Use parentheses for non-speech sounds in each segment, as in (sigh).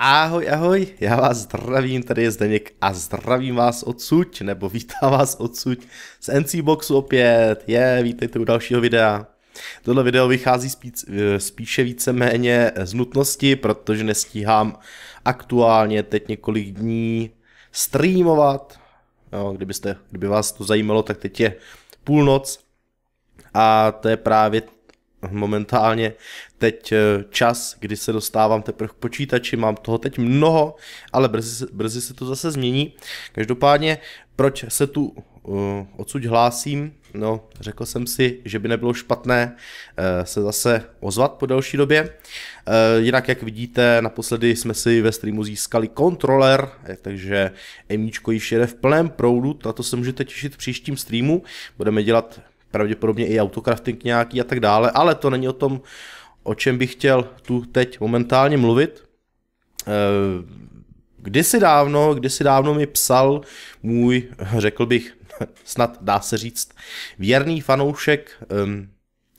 Ahoj, ahoj, já vás zdravím, tady je Zdeněk a zdravím vás odsuť, nebo vítám vás odsuť z NC Boxu opět, je, vítejte u dalšího videa. Tohle video vychází spíc, eh, spíše víceméně z nutnosti, protože nestíhám aktuálně teď několik dní streamovat. Jo, no, kdybyste, kdyby vás to zajímalo, tak teď je půlnoc a to je právě momentálně teď eh, čas, kdy se dostávám teprve k počítači, mám toho teď mnoho, ale brzy, brzy se to zase změní. Každopádně, proč se tu uh, odsud hlásím, no řekl jsem si, že by nebylo špatné uh, se zase ozvat po další době. Uh, jinak jak vidíte, naposledy jsme si ve streamu získali kontroler, takže Emíčko již jede v plném proudu, na to se můžete těšit v příštím streamu. Budeme dělat pravděpodobně i autocrafting nějaký a tak dále, ale to není o tom o čem bych chtěl tu teď momentálně mluvit. Eh, kdysi dávno, kdysi dávno mi psal můj, (laughs) řekl bych, (laughs) snad dá se říct, věrný fanoušek, ehm,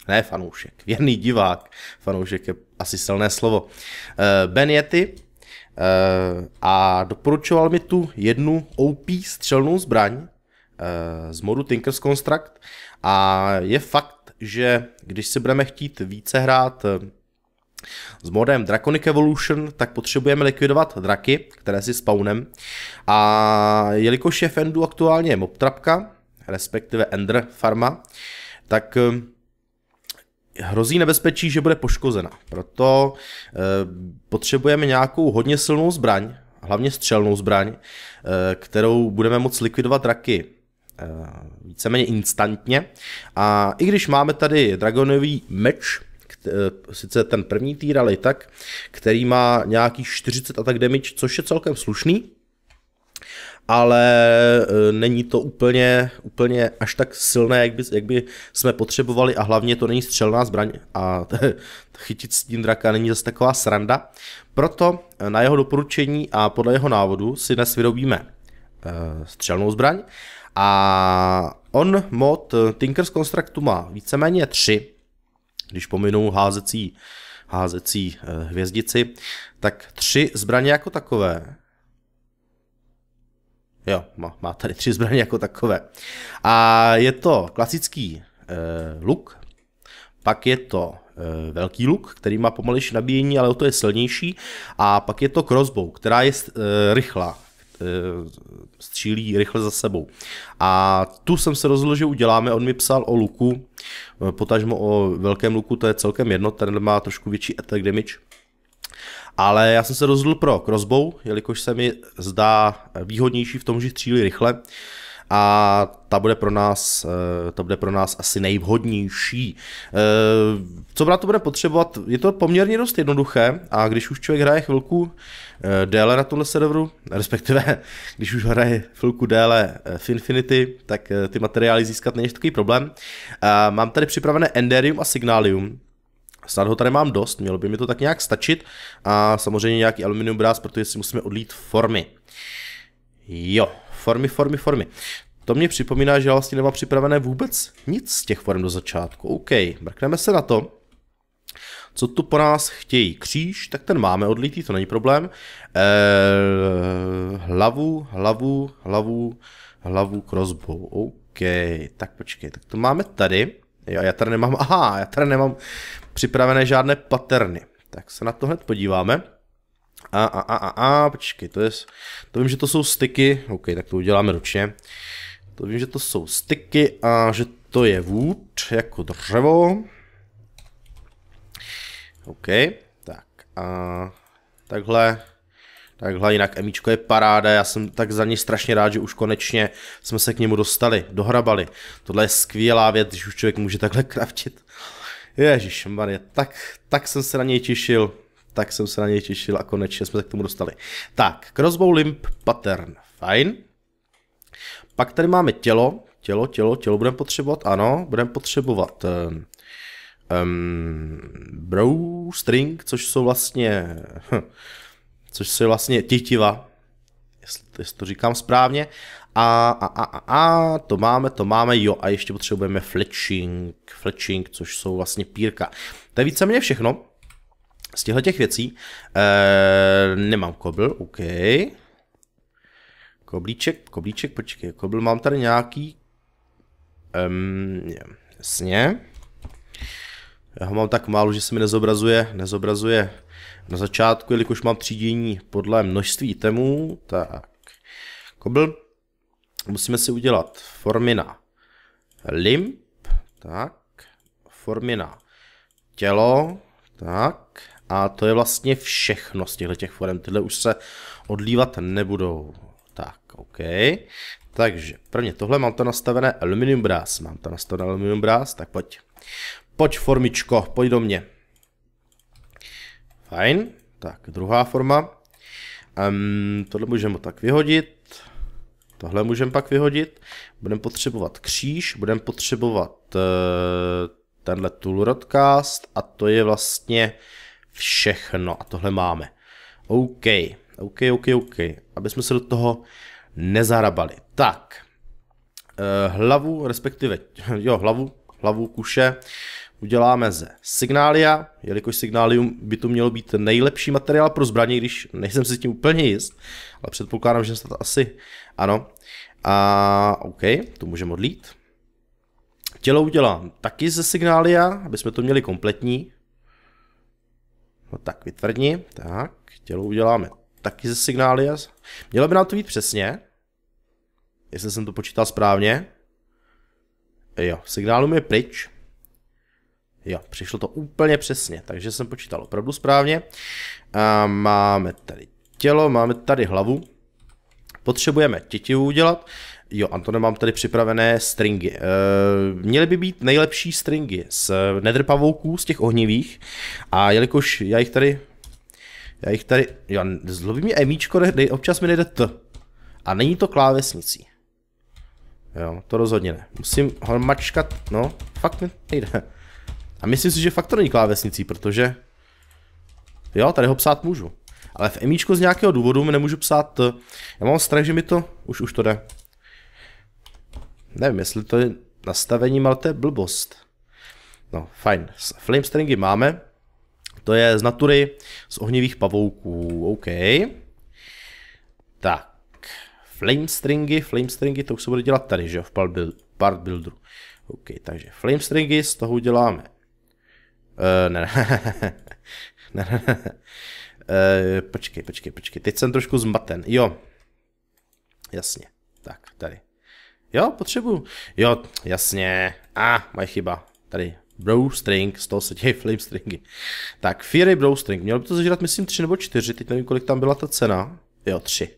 ne fanoušek, věrný divák, fanoušek je asi silné slovo, eh, Ben Yeti, eh, a doporučoval mi tu jednu OP střelnou zbraň z modu Tinker's Construct a je fakt že když si budeme chtít více hrát eh, s modem Draconic Evolution, tak potřebujeme likvidovat draky, které si spawnem. A jelikož je fendu aktuálně mobtrapka, respektive Ender farma, tak eh, hrozí nebezpečí, že bude poškozena. Proto eh, potřebujeme nějakou hodně silnou zbraň, hlavně střelnou zbraň, kterou budeme moct likvidovat draky Eh, víceméně instantně. A i když máme tady dragonový meč, eh, sice ten první týr, ale i tak, který má nějaký 40 atak damage, což je celkem slušný, ale eh, není to úplně, úplně až tak silné, jak by, jak by jsme potřebovali a hlavně to není střelná zbraň a (laughs) chytit s tím draka není zase taková sranda. Proto na jeho doporučení a podle jeho návodu si dnes vyrobíme Eh, střelnou zbraň. A on mod Tinker's Constructu má víceméně tři, když pominu házecí, házecí eh, hvězdici, tak tři zbraně jako takové. Jo, má, má tady tři zbraně jako takové. A je to klasický eh, luk, pak je to eh, velký luk, který má pomalejší nabíjení, ale o to je silnější, a pak je to crossbow, která je eh, rychlá Eh, střílí rychle za sebou. A tu jsem se rozhodl, že uděláme, on mi psal o luku, eh, potažmo o velkém luku, to je celkem jedno, ten má trošku větší attack damage. Ale já jsem se rozhodl pro crossbow, jelikož se mi zdá výhodnější v tom, že střílí rychle a ta bude pro nás, eh, ta bude pro nás asi nejvhodnější. Eh, co na to bude potřebovat? Je to poměrně dost jednoduché a když už člověk hraje chvilku eh, déle na tomhle serveru, respektive (laughs) když už hraje chvilku déle v Infinity, tak ty materiály získat není takový problém. Mám tady připravené Enderium a Signalium, Snad ho tady mám dost, mělo by mi to tak nějak stačit. A samozřejmě nějaký aluminium brás, protože si musíme odlít formy. Jo, formy, formy, formy. To mě připomíná, že vlastně nemám připravené vůbec nic z těch form do začátku. OK, mrkneme se na to. Co tu po nás chtějí? Kříž, tak ten máme odlítý, to není problém. Eee, eh, hlavu, hlavu, hlavu, hlavu crossbow. OK, tak počkej, tak to máme tady. Jo, já tady nemám, aha, já tady nemám připravené žádné paterny. Tak se na to hned podíváme. A, a, a, a, a, počkej, to je, to vím, že to jsou styky, ok, tak to uděláme ručně. To vím, že to jsou styky a že to je wood, jako dřevo. OK, tak a takhle, takhle jinak Emíčko je paráda, já jsem tak za ní strašně rád, že už konečně jsme se k němu dostali, dohrabali. Tohle je skvělá věc, když už člověk může takhle kraftit. Ježíš, tak, tak jsem se na něj těšil tak jsem se na něj těšil a konečně jsme se k tomu dostali. Tak, crossbow limp pattern, fajn. Pak tady máme tělo, tělo, tělo, tělo budeme potřebovat, ano, budeme potřebovat um, brow string, což jsou vlastně, hm, což jsou vlastně tětiva, jestli, jestli to říkám správně, a, a, a, a, a, to máme, to máme, jo, a ještě potřebujeme fletching, fletching, což jsou vlastně pírka. To je víceméně všechno. Z těchto těch věcí e, nemám kobl, OK. Koblíček, koblíček, počkej, kobl mám tady nějaký. Um, jasně. Já ho mám tak málo, že se mi nezobrazuje, nezobrazuje na začátku, jelikož mám třídění podle množství temů. Tak, kobl, musíme si udělat formy na limp, tak, formy na tělo, tak, a to je vlastně všechno z těchto těch forem. Tyhle už se odlívat nebudou. Tak, OK. Takže prvně tohle mám to nastavené aluminium brás. Mám to nastavené aluminium brás, tak pojď. Pojď formičko, pojď do mě. Fajn, tak druhá forma. Um, tohle můžeme tak vyhodit. Tohle můžeme pak vyhodit. Budeme potřebovat kříž, budeme potřebovat uh, tenhle tool rodcast a to je vlastně všechno a tohle máme. OK, OK, OK, OK, aby jsme se do toho nezarabali. Tak, eh, hlavu, respektive, (laughs) jo, hlavu, hlavu kuše uděláme ze signália, jelikož signálium by to mělo být nejlepší materiál pro zbraně, když nejsem si tím úplně jist, ale předpokládám, že se to asi ano. A OK, to můžeme odlít. Tělo udělám taky ze signália, aby jsme to měli kompletní. No tak, vytvrdni. Tak, tělo uděláme taky ze signály. Mělo by nám to být přesně. Jestli jsem to počítal správně. Jo, signálu je pryč. Jo, přišlo to úplně přesně, takže jsem počítal opravdu správně. A máme tady tělo, máme tady hlavu. Potřebujeme tětivu udělat. Jo, Antone, mám tady připravené stringy. E, měly by být nejlepší stringy z nedrpavouků, z těch ohnivých. A jelikož já jich tady... Já jich tady... Jo, zlobí mě emíčko, dej, občas mi nejde T. A není to klávesnicí. Jo, to rozhodně ne. Musím ho mačkat, no, fakt mi nejde. A myslím si, že fakt to není klávesnicí, protože... Jo, tady ho psát můžu. Ale v emíčko z nějakého důvodu mi nemůžu psát... Já mám strach, že mi to... Už, už to jde. Nevím, jestli to je nastavení, ale to je blbost. No, fajn. Flame stringy máme. To je z natury z ohnivých pavouků. OK. Tak. Flame stringy, flame stringy, to už se bude dělat tady, že jo, v part builderu. OK, takže flame stringy z toho uděláme. Uh, (laughs) ne, ne, ne, ne. Uh, počkej, počkej, počkej. Teď jsem trošku zmaten. Jo. Jasně. Tak, tady. Jo, potřebuju. Jo, jasně. A, ah, moje chyba. Tady. Browstring, z toho se dějí (laughs) flamestringy. Tak, Fury Browstring. Mělo by to zažírat, myslím, tři nebo čtyři. Teď nevím, kolik tam byla ta cena. Jo, tři.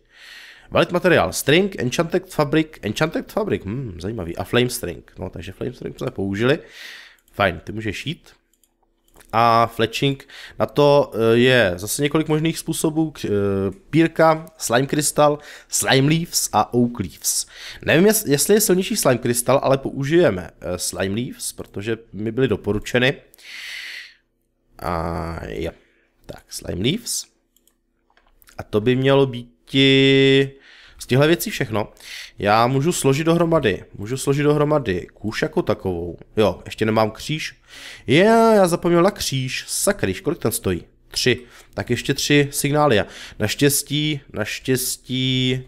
Valid materiál, string, enchanted fabric, enchanted fabric, hmm, zajímavý, a flame string, no takže flame string jsme použili, fajn, ty můžeš jít, a fletching. Na to eh, je zase několik možných způsobů. Eh, pírka, slime krystal, slime leaves a oak leaves. Nevím, jestli je silnější slime krystal, ale použijeme eh, slime leaves, protože mi byly doporučeny. A jo. Tak, slime leaves. A to by mělo být z těchto věcí všechno já můžu složit dohromady. Můžu složit dohromady kůž jako takovou. Jo, ještě nemám kříž. Je, já zapomněl na kříž. Sakryž, kolik ten stojí? Tři. Tak ještě tři signály. Naštěstí, naštěstí...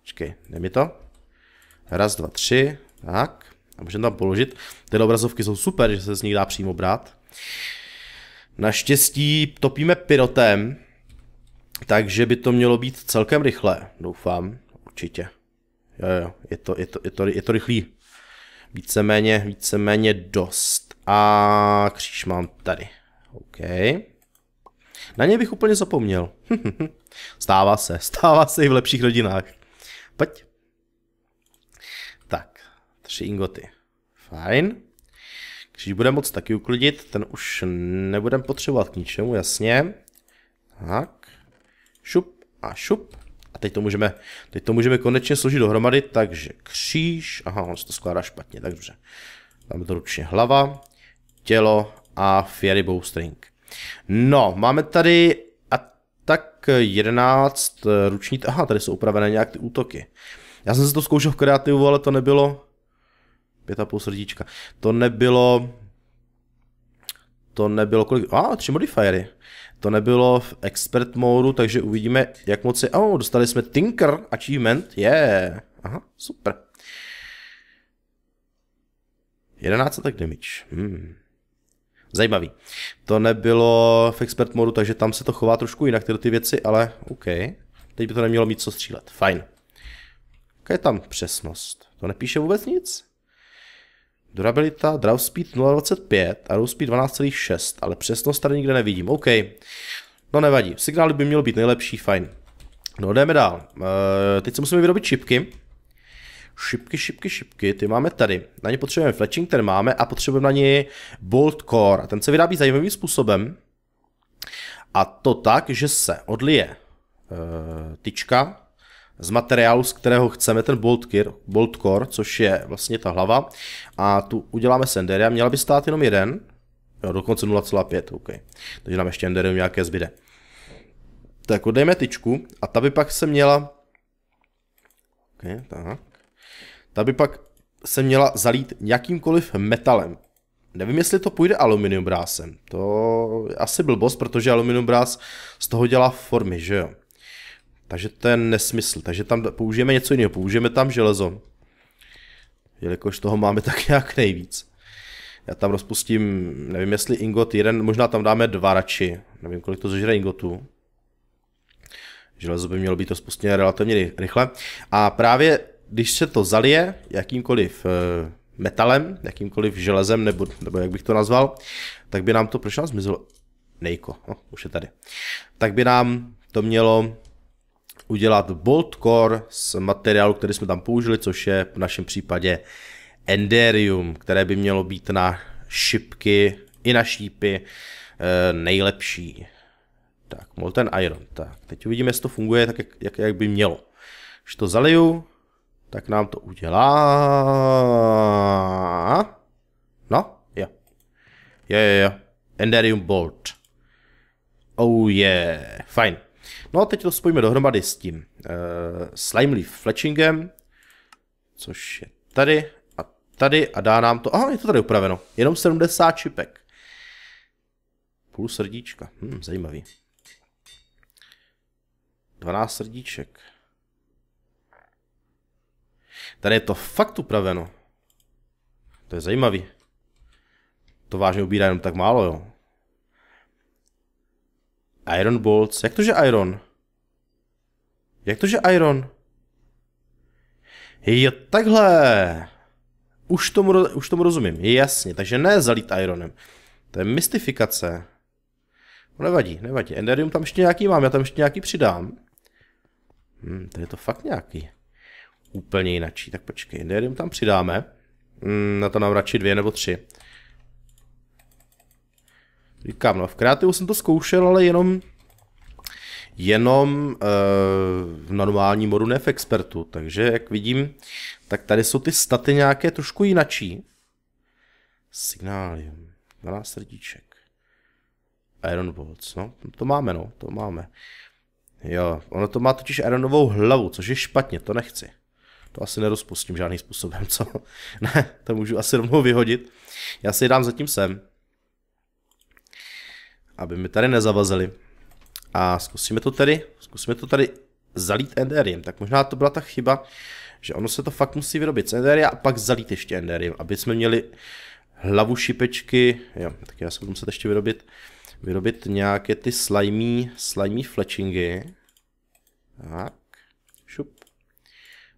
Počkej, dej mi to. Raz, dva, tři. Tak. A můžeme tam položit. Tyhle obrazovky jsou super, že se z nich dá přímo brát. Naštěstí topíme pyrotem. Takže by to mělo být celkem rychle, doufám, určitě. Jo, jo, je to, je to, je to, je to rychlý. Víceméně, víceméně dost. A kříž mám tady. OK. Na něj bych úplně zapomněl. (laughs) stává se, stává se i v lepších rodinách. Pojď. Tak, tři ingoty. Fajn. Kříž bude moc taky uklidit, ten už nebudem potřebovat k ničemu, jasně. Tak šup a šup. A teď to můžeme, teď to můžeme konečně složit dohromady, takže kříž, aha, on se to skládá špatně, tak dobře. Dáme to ručně hlava, tělo a fiery bowstring. No, máme tady a tak 11 eh, ruční, aha, tady jsou upravené nějak ty útoky. Já jsem se to zkoušel v kreativu, ale to nebylo, pět a půl srdíčka, to nebylo, to nebylo kolik, a tři modifiery. To nebylo v expert modu, takže uvidíme, jak moc je... Oh, dostali jsme Tinker achievement, je. Yeah. Aha, super. 11 tak damage. Hmm. Zajímavý. To nebylo v expert modu, takže tam se to chová trošku jinak, tyhle ty věci, ale OK. Teď by to nemělo mít co střílet. Fajn. Jaká je tam přesnost? To nepíše vůbec nic? Durabilita, draw speed 0.25 a draw speed 12.6, ale přesnost tady nikde nevidím. OK, no nevadí, signály by měl být nejlepší, fajn. No jdeme dál, eee, eh, teď se musíme vyrobit šipky. Šipky, šipky, šipky, ty máme tady. Na ně potřebujeme fletching, ten máme a potřebujeme na ně bolt core. Ten se vyrábí zajímavým způsobem. A to tak, že se odlije e, tyčka, z materiálu, z kterého chceme ten bolt, gear, bolt core, což je vlastně ta hlava. A tu uděláme z Enderia. Měla by stát jenom jeden. Jo, dokonce 0,5, OK. Takže nám ještě Enderium nějaké zbyde. Tak odejme jako tyčku a ta by pak se měla... OK, tak. Ta by pak se měla zalít jakýmkoliv metalem. Nevím, jestli to půjde aluminium brásem. To je asi blbost, protože aluminium brás z toho dělá formy, že jo. Takže to je nesmysl. Takže tam použijeme něco jiného. Použijeme tam železo. Jelikož toho máme (laughs) tak nějak nejvíc. Já tam rozpustím, nevím jestli ingot jeden, možná tam dáme dva radši. Nevím, kolik to zožere ingotů. Železo by mělo být rozpustěné relativně rychle. A právě když se to zalije jakýmkoliv eh, metalem, jakýmkoliv železem, nebo, nebo jak bych to nazval, tak by nám to, proč nám zmizelo? Nejko, no, už je tady. Tak by nám to mělo udělat bolt core z materiálu, který jsme tam použili, což je v našem případě Enderium, které by mělo být na šipky i na šípy eh, nejlepší. Tak, Molten Iron. Tak, teď uvidíme, jestli to funguje tak, jak, jak, jak by mělo. Když to zaliju, tak nám to udělá... No, jo. Jo, jo, jo. Enderium Bolt. Oh yeah, fajn. No a teď to spojíme dohromady s tím uh, eh, Slime Leaf Fletchingem, což je tady a tady a dá nám to, aha, je to tady upraveno, jenom 70 čipek. Půl srdíčka, hmm, zajímavý. 12 srdíček. Tady je to fakt upraveno. To je zajímavý. To vážně ubírá jenom tak málo, jo. Iron Bolts. Jak to, že Iron? Jak to, že Iron? Jo, takhle. Už tomu, už tomu rozumím, jasně, takže ne zalít Ironem. To je mystifikace. No nevadí, nevadí. Enderium tam ještě nějaký mám, já tam ještě nějaký přidám. Hmm, tady je to fakt nějaký. Úplně jinačí, tak počkej, Enderium tam přidáme. Hmm, na to nám radši dvě nebo tři. Říkám, no v kreativu jsem to zkoušel, ale jenom jenom eh, v normální modu ne v expertu, takže jak vidím, tak tady jsou ty staty nějaké trošku jinačí. Signály, 12 srdíček. Iron Bolts, no, to máme, no, to máme. Jo, ono to má totiž Ironovou hlavu, což je špatně, to nechci. To asi nerozpustím žádným způsobem, (laughs) co? ne, to můžu asi rovnou vyhodit. Já si ji dám zatím sem aby mi tady nezavazili. A zkusíme to tady, zkusíme to tady zalít enderiem. Tak možná to byla ta chyba, že ono se to fakt musí vyrobit z enderia a pak zalít ještě enderiem, aby jsme měli hlavu šipečky, jo, tak já se budu muset ještě vyrobit, vyrobit nějaké ty slimy, slimy fletchingy. Tak, šup.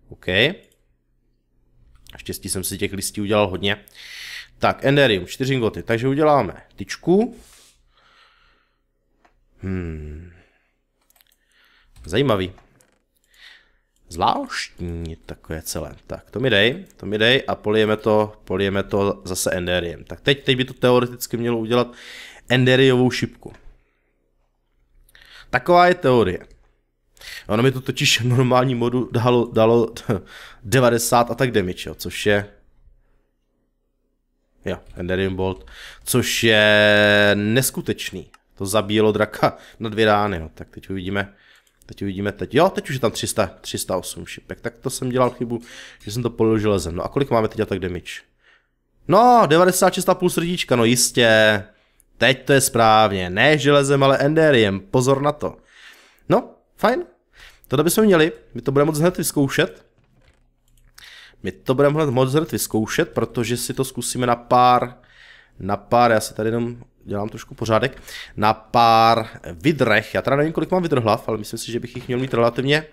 OK. Štěstí jsem si těch listí udělal hodně. Tak, Enderium, čtyři goty. Takže uděláme tyčku. Hmm. Zajímavý. Zvláštní takové celé. Tak to mi dej, to mi dej a polijeme to, polijeme to zase Enderiem. Tak teď, teď by to teoreticky mělo udělat Enderiovou šipku. Taková je teorie. Ono mi to totiž normální modu dalo, dalo 90 (laughs) a tak damage, jo, což je... Jo, Enderium Bolt, což je neskutečný to zabíjelo draka na dvě rány, no. tak teď uvidíme, teď uvidíme teď, jo, teď už je tam 300, 308 šipek, tak to jsem dělal chybu, že jsem to polil železem, no a kolik máme teď a tak damage? No, 96,5 srdíčka, no jistě, teď to je správně, ne železem, ale enderiem, pozor na to. No, fajn, tohle bychom měli, my to budeme moc hned vyzkoušet, my to budeme moc hned vyzkoušet, protože si to zkusíme na pár, na pár, já si tady jenom dělám trošku pořádek, na pár vidrech. Já teda nevím, kolik mám vidr hlav, ale myslím si, že bych jich měl mít relativně,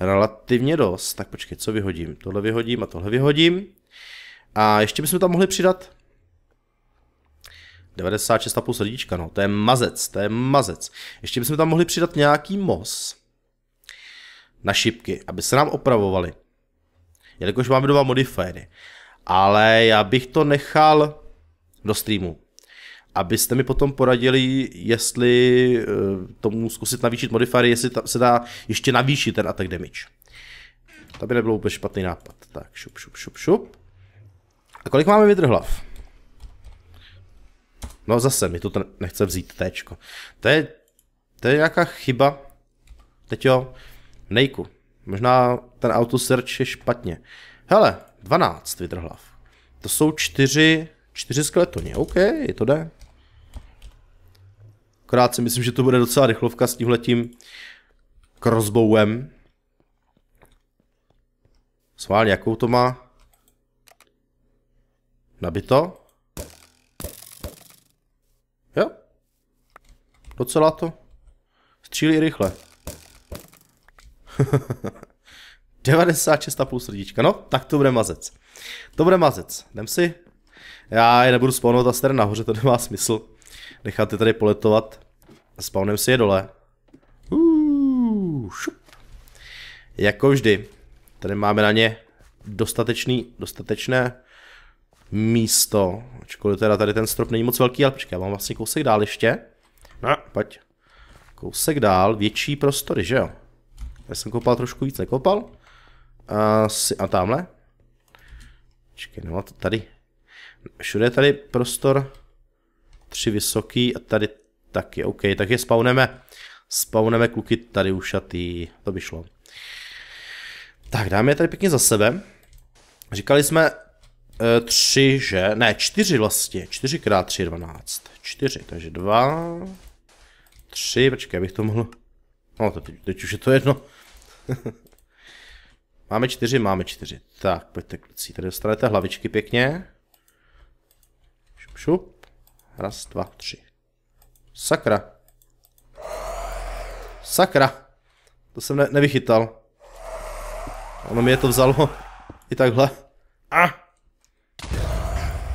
relativně dost. Tak počkej, co vyhodím? Tohle vyhodím a tohle vyhodím. A ještě bychom tam mohli přidat 96,5 srdíčka, no, to je mazec, to je mazec. Ještě bychom tam mohli přidat nějaký mos na šipky, aby se nám opravovali. Jelikož máme dva modifiery. Ale já bych to nechal do streamu abyste mi potom poradili, jestli eh, tomu zkusit navýšit modifiery, jestli se dá ještě navýšit ten attack damage. To by nebyl úplně špatný nápad. Tak, šup, šup, šup, šup. A kolik máme vidrhlav? No zase, mi to nechce vzít téčko. To je, to je nějaká chyba. Teď jo, nejku. Možná ten auto search je špatně. Hele, 12 vidrhlav. To jsou čtyři, čtyři skeletoně, OK, to jde. Akorát si myslím, že to bude docela rychlovka s tímhletím crossbowem. Sválně, jakou to má? Nabito? Jo. Docela to. Střílí rychle. 96 (laughs) plus srdíčka, no, tak to bude mazec. To bude mazec, jdem si. Já je nebudu spawnovat asi tady nahoře, to nemá smysl je tady poletovat. Spawnem si je dole. Uuu, šup. Jako vždy, tady máme na ně dostatečný, dostatečné místo. Ačkoliv teda tady ten strop není moc velký, ale počkej, já mám vlastně kousek dál ještě. No, pojď. Kousek dál, větší prostory, že jo? Já jsem kopal trošku víc, nekopal. A, si, a tamhle. Čekej, no a to tady. Všude je tady prostor tři vysoký a tady taky, OK, tak je spawneme, spawneme kluky tady ušatý, to by šlo. Tak dáme je tady pěkně za sebe. Říkali jsme e, tři, že? Ne, čtyři vlastně. Čtyři krát tři je dvanáct. Čtyři, takže dva, tři, počkej, abych to mohl... No, to teď, teď už je to jedno. (laughs) máme čtyři, máme čtyři. Tak, pojďte kluci, tady dostanete hlavičky pěkně. Šup, šup. Raz, dva, tři. Sakra. Sakra. To jsem ne nevychytal. Ono mi je to vzalo (laughs) i takhle. A! Ah.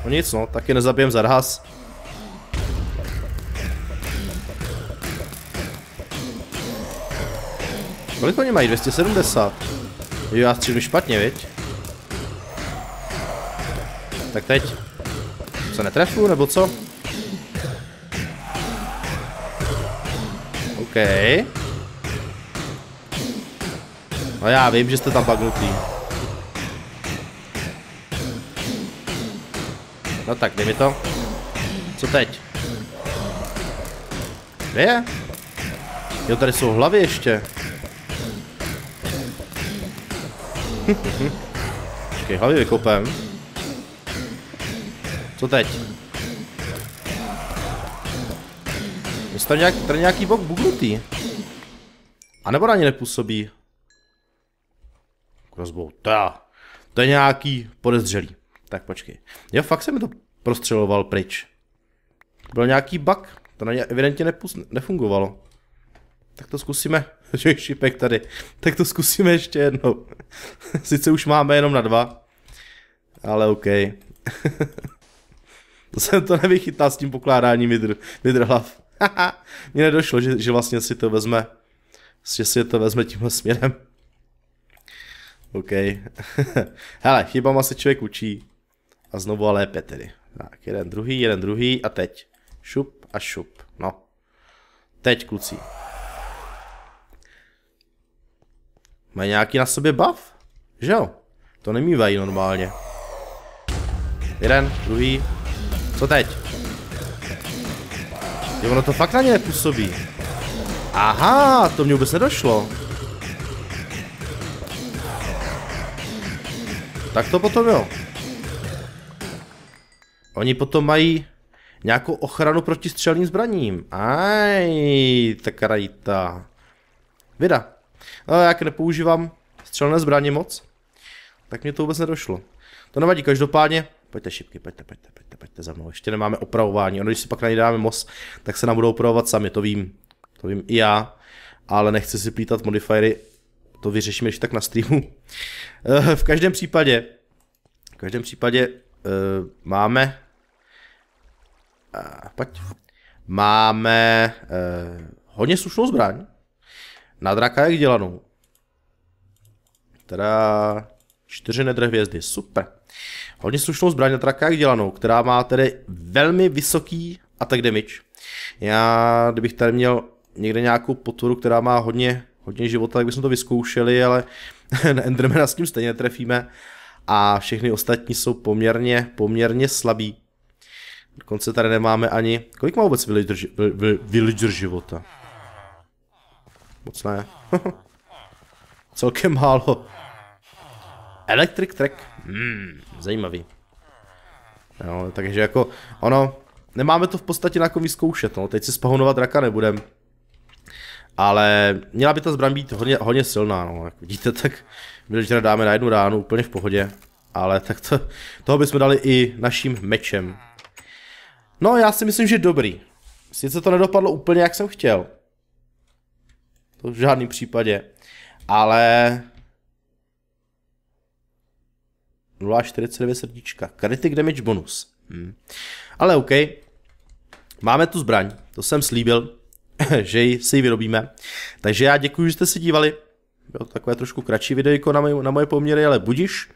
No nic no, taky nezabijem za ráz. Kolik oni mají? 270. Jo, já střílím špatně, viď? Tak teď. Se netrefu, nebo co? No já vím, že jste tam bagnutý. No tak, dej mi to. Co teď? Kde je? Jo, tady jsou hlavy ještě. (laughs) Počkej, hlavy vykopem. Co teď? Tady, nějak, tady nějaký bok bugnutý. A nebo na ně nepůsobí. Crossbow, to já. To je nějaký podezřelý. Tak počkej. Jo, fakt se mi to prostřeloval pryč. Byl nějaký bug. To na ně evidentně nepus nefungovalo. Tak to zkusíme. (laughs) Že šipek tady. Tak to zkusíme ještě jednou. (laughs) Sice už máme jenom na dva. Ale OK. (laughs) to jsem to nevychytal s tím pokládáním vidr, vidrhlav. (laughs) Mně nedošlo, že, že vlastně si to vezme, že si to vezme tímhle směrem. OK. (laughs) Hele, chybama se člověk učí. A znovu a lépe tedy. Tak, jeden druhý, jeden druhý a teď. Šup a šup. No. Teď, kluci. Má nějaký na sobě buff? Že jo? To nemývají normálně. Jeden, druhý. Co teď? Jo, ono to fakt na ně nepůsobí. Aha, to mě vůbec nedošlo. Tak to potom jo. Oni potom mají nějakou ochranu proti střelným zbraním. Aj, ta krajita. Vida. No, jak nepoužívám střelné zbraně moc, tak mě to vůbec nedošlo. To nevadí, každopádně Pojďte šipky, pojďte, pojďte, pojďte, pojďte za mnou. Ještě nemáme opravování. Ono, když si pak najdáme most, tak se nám budou opravovat sami, to vím. To vím i já, ale nechci si plítat modifiery. To vyřešíme ještě tak na streamu. Eh, v každém případě, v každém případě uh, máme uh, pojď. Máme uh, hodně slušnou zbraň. Na draka jak dělanou. Teda čtyři nedrhvězdy, super. Hodně slušnou zbraň na trakách dělanou, která má tedy velmi vysoký attack damage. Já, kdybych tady měl někde nějakou potvoru, která má hodně, hodně života, tak bychom to vyzkoušeli, ale (laughs) na Endermana s tím stejně trefíme A všechny ostatní jsou poměrně, poměrně slabí. Dokonce tady nemáme ani... Kolik má vůbec villager, villager života? Moc ne. (laughs) Celkem málo. Electric Track. Hmm, zajímavý. Jo, takže jako ono, nemáme to v podstatě na jako vyzkoušet, no. Teď si spahunovat raka nebudem. Ale měla by ta zbraň být hodně, hodně silná, no. Jak vidíte, tak my teda dáme na jednu ránu úplně v pohodě. Ale tak to, toho bychom dali i naším mečem. No já si myslím, že dobrý. Sice to nedopadlo úplně jak jsem chtěl. To v žádném případě. Ale 0,49 srdíčka. Critic damage bonus. Hmm. Ale OK. Máme tu zbraň, to jsem slíbil, (laughs) že ji si ji vyrobíme. Takže já děkuji, že jste se dívali. Bylo takové trošku kratší videjko na na moje poměry, ale budiš.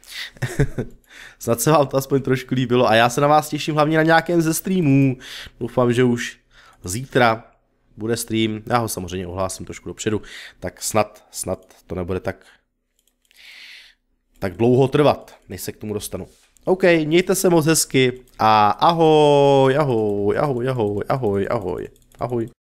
(laughs) Snad se vám to aspoň trošku líbilo a já se na vás těším hlavně na nějakém ze streamů. Doufám, že už zítra bude stream, já ho samozřejmě ohlásím trošku dopředu, tak snad, snad to nebude tak tak dlouho trvat, než se k tomu dostanu. OK, mějte se moc hezky a ahoj, ahoj, ahoj, ahoj, ahoj, ahoj, ahoj.